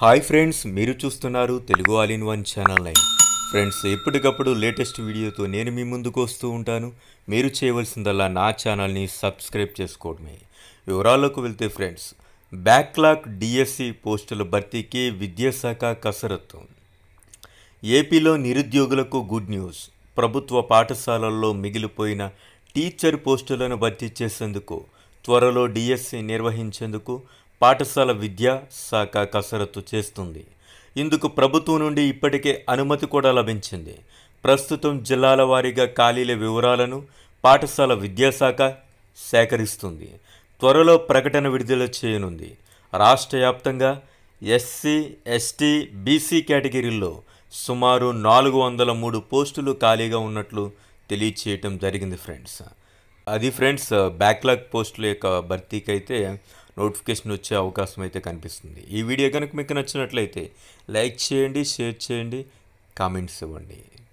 hi friends మీరు చూస్తున్నారు Telugu all in one channel line friends ఎప్పటికప్పుడు లేటెస్ట్ వీడియోతో నేను మీ ముందుకు వస్తూ ఉంటాను మీరు చేయవలసిందల్లా నా ఛానల్ని సబ్స్క్రైబ్ చేసుకోవడమే వివరాల్లోకి వెళ్తే ఫ్రెండ్స్ బ్యాక్లాగ్ డిఎస్సి పోస్టుల భర్తీకి విద్యాశాఖ కసరత్తు ఏపీలో నిరుద్యోగులకు గుడ్ న్యూస్ ప్రభుత్వ పాఠశాలల్లో మిగిలిపోయిన టీచర్ పోస్టులను భర్తీ చేసేందుకు త్వరలో డిఎస్సి నిర్వహించేందుకు పాఠశాల విద్యా శాఖ కసరత్తు చేస్తుంది ఇందుకు ప్రభుత్వం నుండి ఇప్పటికే అనుమతి కూడా లభించింది ప్రస్తుతం జిల్లాల వారీగా ఖాళీల వివరాలను పాఠశాల విద్యాశాఖ సేకరిస్తుంది త్వరలో ప్రకటన విడుదల చేయనుంది రాష్ట్ర వ్యాప్తంగా ఎస్సీ ఎస్టీ బీసీ కేటగిరీల్లో సుమారు నాలుగు వందల మూడు పోస్టులు ఖాళీగా ఉన్నట్లు తెలియచేయటం జరిగింది ఫ్రెండ్స్ అది ఫ్రెండ్స్ బ్యాక్లాగ్ పోస్టుల యొక్క భర్తీకి అయితే నోటిఫికేషన్ వచ్చే అవకాశం అయితే కనిపిస్తుంది ఈ వీడియో కనుక మీకు నచ్చినట్లయితే లైక్ చేయండి షేర్ చేయండి కామెంట్స్ ఇవ్వండి